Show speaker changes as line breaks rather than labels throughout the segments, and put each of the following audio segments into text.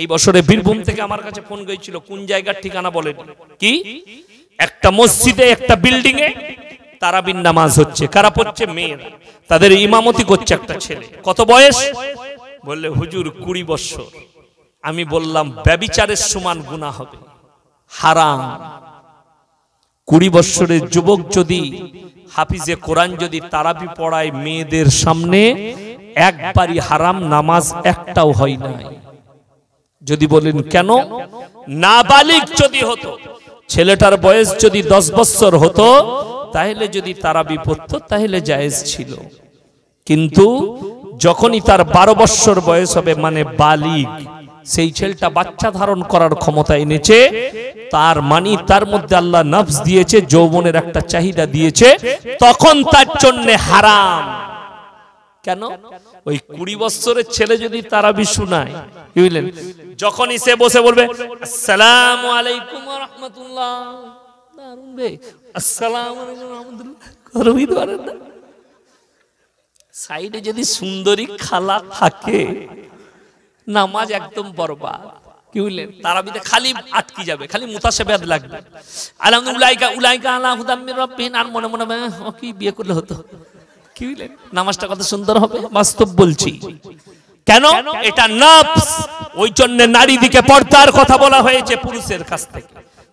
এই বছরে বীরভূম থেকে আমার কাছে ফোন গিয়েছিল কোন জায়গার ঠিকানা বলেন কি একটা মসজিদে একটা বিল্ডিং এ তারাবিন নামাজ হচ্ছে কারা পড়ছে মেয়ে তাদের ইমামতি করছে একটা ছেলে কত বয়স বললে হুজুর কুড়ি বছর আমি বললাম ব্যবিচারের সমান গুণা হবে হারাম কুড়ি বৎসরের যুবক যদি হাফিজে কোরআন যদি তারাবি পড়ায় মেয়েদের সামনে একবারই হারাম নামাজ একটাও হয় নাই যদি বলেন কেন নাবালিক যদি হতো ছেলেটার বয়স যদি দশ বছর হতো তাহলে যদি তারা বিপত্ত তাহলে জায়েজ ছিল কিন্তু যখনই তার বারো বৎসর বয়স হবে মানে বালিক সেই ছেলেটা বাচ্চা ধারণ করার ক্ষমতা এনেছে তার মানি তার মধ্যে আল্লাহ নফস দিয়েছে যৌবনের একটা চাহিদা দিয়েছে তখন তার জন্যে হারাম কেন ওই কুড়ি বছরের ছেলে যদি তারা শুনায় নাই বুঝলেন যখনই সে বসে বলবে আসসালাম আলাইকুম রহমতুল্লাহ আসসালাম সাইডে যদি সুন্দরী খালা থাকে নামাজ একদম বরবাদ কি তারাবিতে খালি যাবে খালি লাগবে উলাইকা উলাইকা আলা আর মনে মনে ও হ্যাঁ, কি বিয়ে করলে হতো নামাজটা কত সুন্দর হবে বাস্তব বলছি কেন এটা নাফস ওই জন্য নারী দিকে পর্দার কথা বলা হয়েছে পুরুষের কাছ থেকে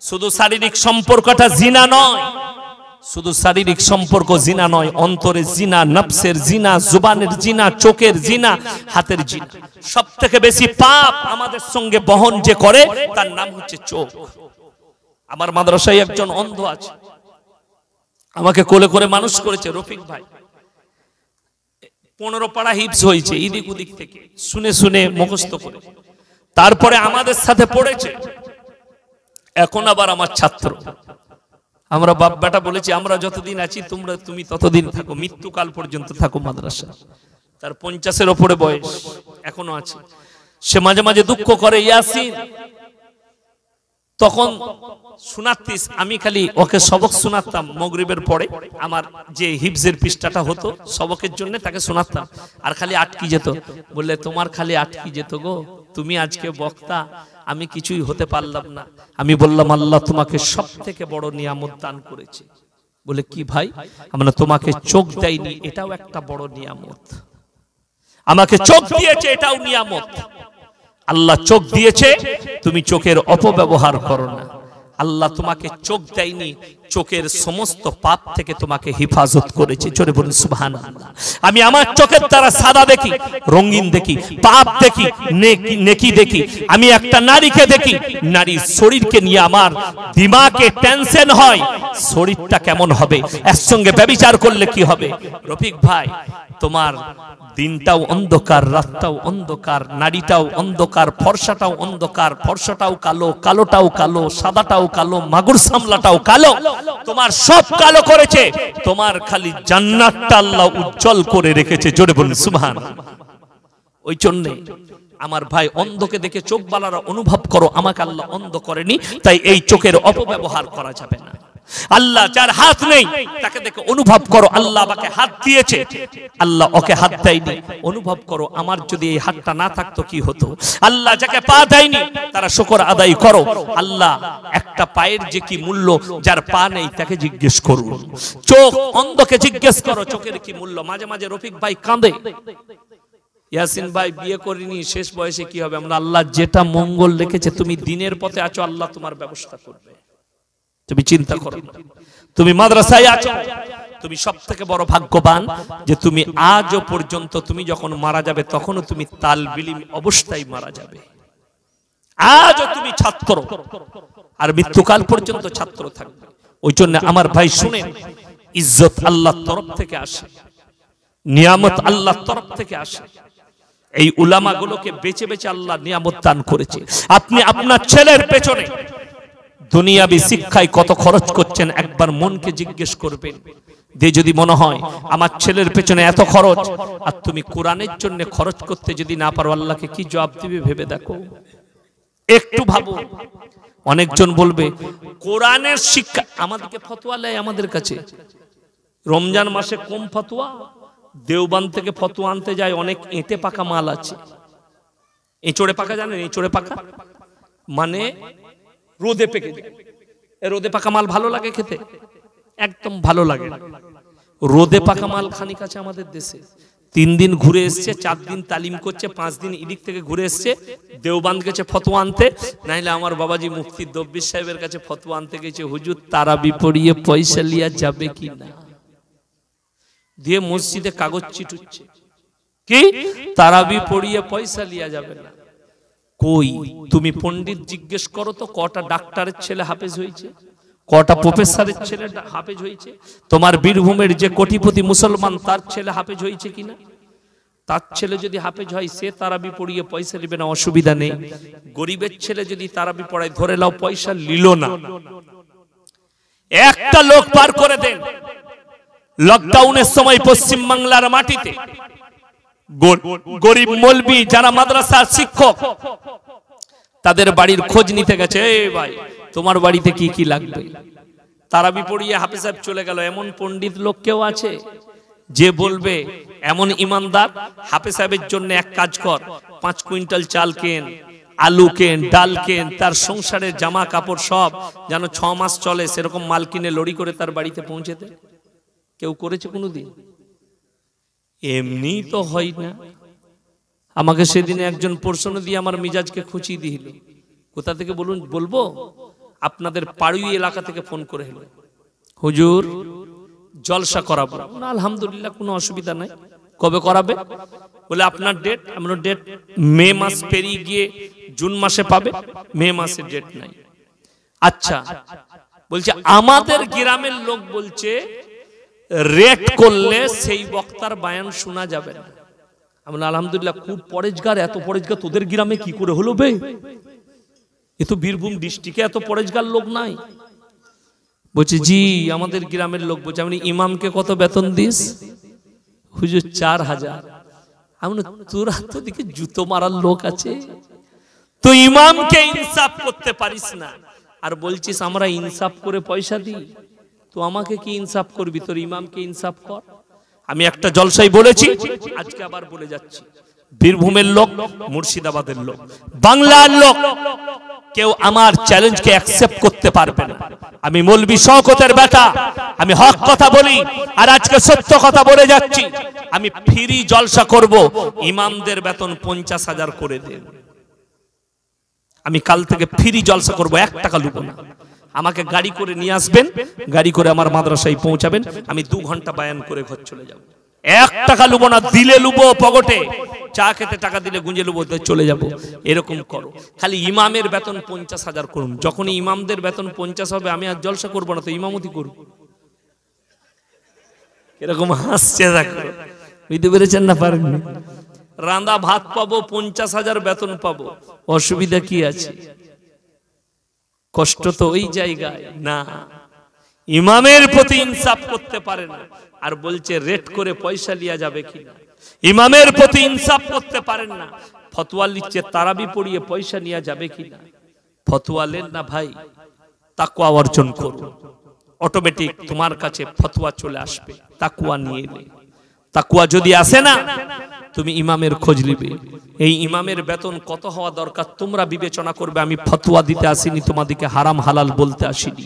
শুধু শারীরিক সম্পর্কটা জিনা নয় শুধু শারীরিক সম্পর্ক জিনা নয় জিনা নফসের জিনা জুবানের জিনা চোখের জিনা হাতের জিনা সব থেকে বেশি পাপ আমাদের সঙ্গে বহন যে করে তার নাম হচ্ছে চোখ আমার মাদ্রাসায় একজন অন্ধ আছে আমাকে কোলে করে মানুষ করেছে রফিক ভাই পনেরো পাড়া হিপস হয়েছে ইদিক উদিক থেকে শুনে শুনে মুখস্থ করে তারপরে আমাদের সাথে পড়েছে এখন আবার আমার ছাত্র আমরা বাপ বেটা বলেছি আমরা যতদিন আছি তোমরা তুমি ততদিন থাকো মৃত্যুকাল পর্যন্ত থাকো মাদ্রাসা তার পঞ্চাশের ওপরে বয়স এখনো আছে সে মাঝে মাঝে দুঃখ করে ইয়াসিন তখন শোনাতিস আমি খালি ওকে সবক শোনাতাম মগরিবের পরে আমার যে হিপজের পৃষ্ঠাটা হতো সবকের জন্য তাকে শোনাতাম আর খালি আটকি যেত বললে তোমার খালি আটকি যেত গো তুমি আজকে বক্তা আমি কিছুই হতে পারলাম না আমি বললাম আল্লাহ তোমাকে সব থেকে বড় নিয়ামত দান করেছে বলে কি ভাই আমরা তোমাকে চোখ দেয়নি এটাও একটা বড় নিয়ামত আমাকে চোখ দিয়েছে এটাও নিয়ামত আল্লাহ চোখ দিয়েছে তুমি চোখের অপব্যবহার করো না আল্লাহ তোমাকে চোখ দেয়নি চোখের সমস্ত পাপ থেকে তোমাকে হেফাজত করেছে চলে বলুন সুহান আমি আমার চোখের দ্বারা সাদা দেখি রঙিন দেখি পাপ দেখি নেকি দেখি আমি একটা নারীকে দেখি নারী শরীরকে নিয়ে আমার দিমাকে টেনশন হয় শরীরটা কেমন হবে একসঙ্গে সঙ্গে ব্যবিচার করলে কি হবে রফিক ভাই তোমার দিনটাও অন্ধকার রাতটাও অন্ধকার নারীটাও অন্ধকার ফর্সাটাও অন্ধকার ফর্সাটাও কালো কালোটাও কালো সাদাটাও কালো মাগুর সামলাটাও কালো তোমার সব কালো করেছে তোমার খালি জান্নাতটা আল্লাহ উজ্জ্বল করে রেখেছে জোরে বলুন সুবহান ওই জন্যে আমার ভাই অন্ধকে দেখে চোখ বালারা অনুভব করো আমাকে আল্লাহ অন্ধ করেনি তাই এই চোখের অপব্যবহার করা যাবে না আল্লাহ যার হাত নেই তাকে দেখে অনুভব করো আল্লাহ আমাকে হাত দিয়েছে আল্লাহ ওকে হাত দেয়নি অনুভব করো আমার যদি এই হাতটা না থাকতো কি হতো আল্লাহ যাকে পা দেয়নি তারা শকর আদায় করো আল্লাহ একটা পায়ের যে কি মূল্য যার পা নেই তাকে জিজ্ঞেস করো চোখ অন্ধকে জিজ্ঞেস করো চোখের কি মূল্য মাঝে মাঝে রফিক ভাই কাঁদে ইয়াসিন ভাই বিয়ে করিনি শেষ বয়সে কি হবে আমরা আল্লাহ যেটা মঙ্গল রেখেছে তুমি দিনের পথে আছো আল্লাহ তোমার ব্যবস্থা করবে তুমি চিন্তা করো তুমি মাদ্রাসায় আছো তুমি সব থেকে বড় ভাগ্যবান যে তুমি আজও পর্যন্ত তুমি যখন মারা যাবে তখনও তুমি তাল বিলিম অবস্থায় মারা যাবে আজও তুমি ছাত্র আর মৃত্যুকাল পর্যন্ত ছাত্র থাকবে ওই জন্য আমার ভাই শুনে ইজ্জত আল্লাহর তরফ থেকে আসে নিয়ামত আল্লাহর তরফ থেকে আসে এই উলামাগুলোকে বেছে বেছে আল্লাহ নিয়ামত দান করেছে আপনি আপনার ছেলের পেছনে দুনিয়াবি শিক্ষায় কত খরচ করছেন একবার মনকে জিজ্ঞেস করবেন দিয়ে যদি মনে হয় আমার ছেলের পেছনে এত খরচ আর তুমি কোরআনের জন্য খরচ করতে যদি না পারো আল্লাহকে কি জবাব দিবে ভেবে দেখো একটু ভাবো অনেকজন বলবে কোরআনের শিক্ষা আমাদেরকে ফতোয়া নেয় আমাদের কাছে রমজান মাসে কম ফতোয়া দেওবান থেকে ফতোয়া আনতে যায় অনেক এঁটে পাকা মাল আছে এঁচড়ে পাকা জানেন এঁচড়ে পাকা মানে রোদে পেকে রোদে পাকা মাল ভালো লাগে খেতে একদম ভালো লাগে রোদে পাকা মাল খানিক আছে আমাদের দেশে তিন দিন ঘুরে এসছে চার দিন তালিম করছে পাঁচ দিন ইদিক থেকে ঘুরে এসছে দেওবান গেছে ফতোয়া আনতে নাইলে আমার বাবাজি মুফতি দব্বির সাহেবের কাছে ফতোয়া আনতে গেছে হুজুর তারা বিপড়িয়ে পয়সা লিয়া যাবে কি না দিয়ে মসজিদে কাগজ চিটুচ্ছে কি তারাবি পড়িয়ে পয়সা লিয়া যাবে না কই তুমি পণ্ডিত জিজ্ঞেস করো তো কটা ডাক্তারের ছেলে হাফেজ হয়েছে কটা প্রফেসরের ছেলে হাফেজ হয়েছে তোমার বীরভূমের যে কোটিপতি মুসলমান তার ছেলে হাফেজ হয়েছে কিনা তার ছেলে যদি হাফেজ হয় সে তারাবি পড়িয়ে পয়সা দিবে না অসুবিধা নেই গরিবের ছেলে যদি তারাবি পড়ায় ধরে নাও পয়সা লিল না একটা লোক পার করে দেন লকডাউনের সময় পশ্চিম বাংলার মাটিতে গরিব মলবি যারা মাদ্রাসার শিক্ষক তাদের বাড়ির খোঁজ নিতে গেছে এই ভাই তোমার বাড়িতে কি কি লাগবে তারা পড়িয়ে হাফিজ সাহেব চলে গেল এমন পণ্ডিত লোক কেউ আছে যে বলবে এমন ইমানদার হাফিজ সাহেবের জন্য এক কাজ কর পাঁচ কুইন্টাল চাল কেন আলু কেন ডাল কেন তার সংসারের জামা কাপড় সব যেন ছ মাস চলে সেরকম মাল কিনে লড়ি করে তার বাড়িতে পৌঁছে পৌঁছেতে কেউ করেছে কোনোদিন এমনি তো হয় না আমাকে সেদিন একজন প্রশ্ন দিয়ে আমার মিজাজকে খুঁচিয়ে দিল কোথা থেকে বলুন বলবো আপনাদের পাড়ুই এলাকা থেকে ফোন করে হলো হুজুর জলসা করাবো আলহামদুলিল্লাহ কোনো অসুবিধা নাই কবে করাবে বলে আপনার ডেট আমরা ডেট মে মাস পেরিয়ে গিয়ে জুন মাসে পাবে মে মাসে ডেট নাই আচ্ছা বলছে আমাদের গ্রামের লোক বলছে রেট করলে সেই বক্তার বায়ান শোনা যাবে না আমরা আলহামদুলিল্লাহ খুব পরেজগার এত পরেজগার তোদের গ্রামে কি করে হলো বে এ তো বীরভূম ডিস্ট্রিক্টে এত পরেজগার লোক নাই বলছে জি আমাদের গ্রামের লোক বলছে আমি ইমামকে কত বেতন দিস হুজুর চার হাজার আমি তোর তো দিকে জুতো মারার লোক আছে তো ইমামকে ইনসাফ করতে পারিস না আর বলছিস আমরা ইনসাফ করে পয়সা দিই তো আমাকে কি ইনসাফ করবি তোর ইমামকে ইনসাফ কর আমি একটা জলসাই বলেছি আজকে আবার বলে যাচ্ছি বীরভূমের লোক মুর্শিদাবাদের লোক বাংলার লোক কেউ আমার চ্যালেঞ্জকে অ্যাকসেপ্ট করতে পারবে না আমি মলবি শওকতের বেটা আমি হক কথা বলি আর আজকে সত্য কথা বলে যাচ্ছি আমি ফ্রি জলসা করব ইমামদের বেতন পঞ্চাশ হাজার করে দেব আমি কাল থেকে ফ্রি জলসা করব এক টাকা লুবো না আমাকে গাড়ি করে নিয়ে আসবেন গাড়ি করে আমার মাদ্রাসায় পৌঁছাবেন আমি দু ঘন্টা বায়ান করে ঘর চলে যাব এক টাকা লুবো না দিলে লুবো পগটে চা খেতে টাকা দিলে গুঁজে লুবো চলে যাব এরকম করো খালি ইমামের বেতন পঞ্চাশ হাজার করুন যখনই ইমামদের বেতন পঞ্চাশ হবে আমি আর জলসা করবো না তো ইমামতি করব এরকম হাসছে দেখো বুঝতে পেরেছেন না পারেন রান্দা ভাত পাবো পঞ্চাশ হাজার বেতন পাবো অসুবিধা কি আছে কষ্ট তো ওই জায়গায় না ইমামের প্রতি ইনসাফ করতে পারে না আর বলছে রেট করে পয়সা লিয়া যাবে কিনা ইমামের প্রতি ইনসাফ করতে পারেন না ফতোয়া লিখছে তারাবি পড়িয়ে পয়সা নিয়ে যাবে কিনা ফতোয়া লেন না ভাই তাকুয়া অর্জন কর অটোমেটিক তোমার কাছে ফতোয়া চলে আসবে তাকুয়া নিয়ে এলে তাকুয়া যদি আসে না তুমি ইমামের খোঁজ নিবে এই ইমামের বেতন কত হওয়া দরকার তোমরা বিবেচনা করবে আমি ফতুয়া দিতে আসিনি তোমাদেরকে হারাম হালাল বলতে আসিনি